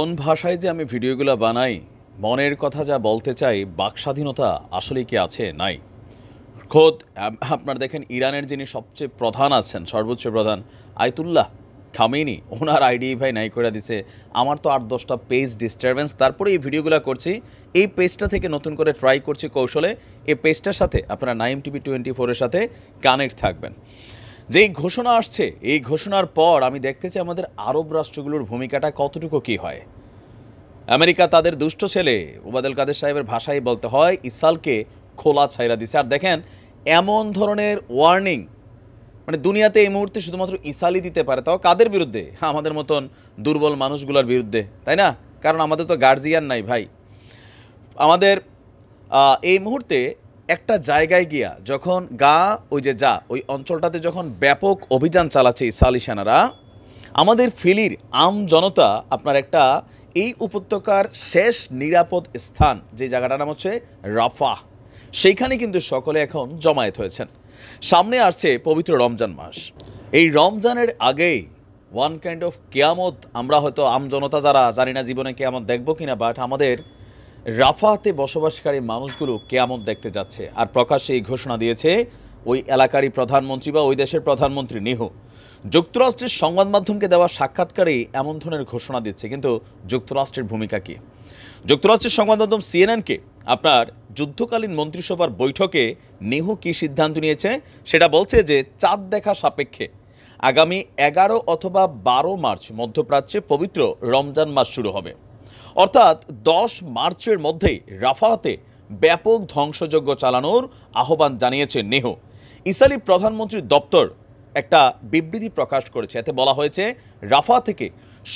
কোন ভাষায় যে আমি ভিডিওগুলো বানাই মনের কথা যা বলতে চাই বাক স্বাধীনতা আসলে কি আছে নাই খোদ আপনার দেখেন ইরানের যিনি সবচেয়ে প্রধান আছেন সর্বোচ্চ প্রধান আয়তুল্লাহ খামেনি ওনার আইডি ভাই নাই করে দিছে আমার তো আট দশটা পেজ ডিস্টারবেন্স তারপরে এই ভিডিওগুলো করছি এই পেজটা থেকে নতুন করে ট্রাই করছি কৌশলে এই পেজটার সাথে আপনারা নাইম টিভি টোয়েন্টি ফোরের সাথে কানেক্ট থাকবেন যে এই ঘোষণা আসছে এই ঘোষণার পর আমি দেখতে চাই আমাদের আরব রাষ্ট্রগুলোর ভূমিকাটা কতটুকু কি হয় আমেরিকা তাদের দুষ্ট ছেলে ওবাদেল কাদের সাহেবের ভাষায় বলতে হয় ইসালকে খোলা ছাইরা দিছে আর দেখেন এমন ধরনের ওয়ার্নিং মানে দুনিয়াতে এই মুহূর্তে শুধুমাত্র ইসালি দিতে পারে তাও কাদের বিরুদ্ধে হ্যাঁ আমাদের মতন দুর্বল মানুষগুলোর বিরুদ্ধে তাই না কারণ আমাদের তো গার্জিয়ান নাই ভাই আমাদের এই মুহূর্তে একটা জায়গায় গিয়া যখন গা ওই যে যা ওই অঞ্চলটাতে যখন ব্যাপক অভিযান চালাচ্ছে ইসালি সেনারা আমাদের ফিলির আম জনতা আপনার একটা এই উপত্যকার শেষ নিরাপদ স্থান যে জায়গাটার নাম হচ্ছে রাফা সেইখানে কিন্তু সকলে এখন জমায়েত হয়েছেন সামনে আসছে পবিত্র রমজান মাস এই রমজানের আগেই ওয়ান কাইন্ড অফ কেয়ামত আমরা হয়তো আমজনতা যারা জানি না জীবনে কেয়ামত দেখবো কিনা বাট আমাদের রাফাতে বসবাসকারী মানুষগুলো কেয়ামত দেখতে যাচ্ছে আর প্রকাশ্যে এই ঘোষণা দিয়েছে ওই এলাকারই প্রধানমন্ত্রী বা ওই দেশের প্রধানমন্ত্রী নেহু যুক্তরাষ্ট্রের সংবাদ মাধ্যমকে দেওয়া সাক্ষাৎকারেই এমন ধরনের ঘোষণা দিচ্ছে কিন্তু যুক্তরাষ্ট্রের ভূমিকা কী যুক্তরাষ্ট্রের সংবাদ মাধ্যম সিএনএনকে আপনার যুদ্ধকালীন মন্ত্রিসভার বৈঠকে নেহু কী সিদ্ধান্ত নিয়েছে সেটা বলছে যে চাঁদ দেখা সাপেক্ষে আগামী এগারো অথবা বারো মার্চ মধ্যপ্রাচ্যে পবিত্র রমজান মাস শুরু হবে অর্থাৎ দশ মার্চের মধ্যেই রাফাতে ব্যাপক ধ্বংসযজ্ঞ চালানোর আহ্বান জানিয়েছে নেহ ইসালি প্রধানমন্ত্রীর দপ্তর একটা বিবৃতি প্রকাশ করেছে এতে বলা হয়েছে রাফা থেকে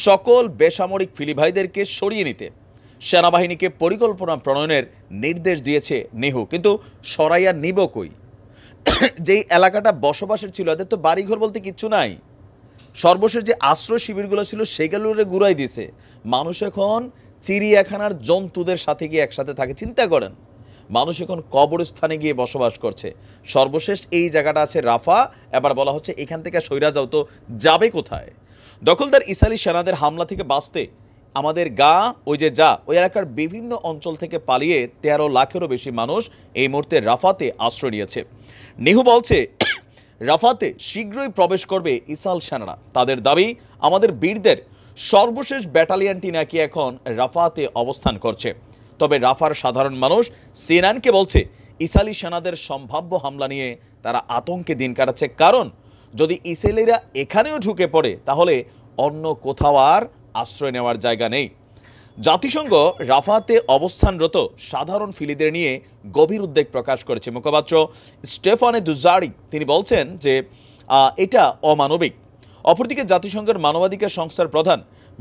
সকল বেসামরিক ফিলিভাইদেরকে সরিয়ে নিতে সেনাবাহিনীকে পরিকল্পনা প্রণয়নের নির্দেশ দিয়েছে নেহু কিন্তু সরাইয়া নিব কই যেই এলাকাটা বসবাসের ছিল এদের তো বাড়িঘর বলতে কিচ্ছু নাই সর্বশেষ যে আশ্রয় শিবিরগুলো ছিল সেগুলোরে গুড়াই দিছে মানুষ এখন চিড়িয়াখানার জন্তুদের সাথে গিয়ে একসাথে থাকে চিন্তা করেন মানুষ এখন কবরস্থানে গিয়ে বসবাস করছে সর্বশেষ এই জায়গাটা আছে রাফা এবার বলা হচ্ছে এখান থেকে সৈরা যাও তো যাবে কোথায় দখলদার ইসালি সেনাদের হামলা থেকে বাঁচতে আমাদের গা ওই যে যা ওই এলাকার বিভিন্ন অঞ্চল থেকে পালিয়ে তেরো লাখেরও বেশি মানুষ এই মুহূর্তে রাফাতে আশ্রয় নিয়েছে নিহু বলছে রাফাতে শীঘ্রই প্রবেশ করবে ইসাল সেনারা তাদের দাবি আমাদের বীরদের সর্বশেষ ব্যাটালিয়ানটি নাকি এখন রাফাতে অবস্থান করছে তবে রাফার সাধারণ মানুষ সেনানকে বলছে ইসালি সেনাদের সম্ভাব্য হামলা নিয়ে তারা আতঙ্কে দিন কাটাচ্ছে কারণ যদি ইসেলিরা এখানেও ঢুকে পড়ে তাহলে অন্য কোথাও আর আশ্রয় নেওয়ার জায়গা নেই জাতিসংঘ রাফাতে অবস্থানরত সাধারণ ফিলিদের নিয়ে গভীর উদ্বেগ প্রকাশ করেছে মুখপাত্র স্টেফানে দুজারি তিনি বলছেন যে এটা অমানবিক অপরদিকে জাতিসংঘের মানবাধিকার সংস্থার প্রধান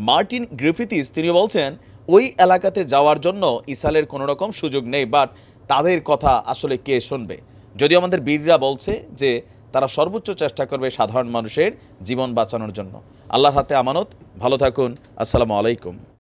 মার্টিন গ্রিফিতিস তিনি বলছেন ওই এলাকাতে যাওয়ার জন্য ইসালের কোনো রকম সুযোগ নেই বাট তাদের কথা আসলে কে শুনবে যদিও আমাদের বীররা বলছে যে তারা সর্বোচ্চ চেষ্টা করবে সাধারণ মানুষের জীবন বাঁচানোর জন্য আল্লাহর হাতে আমানত ভালো থাকুন আসসালামু আলাইকুম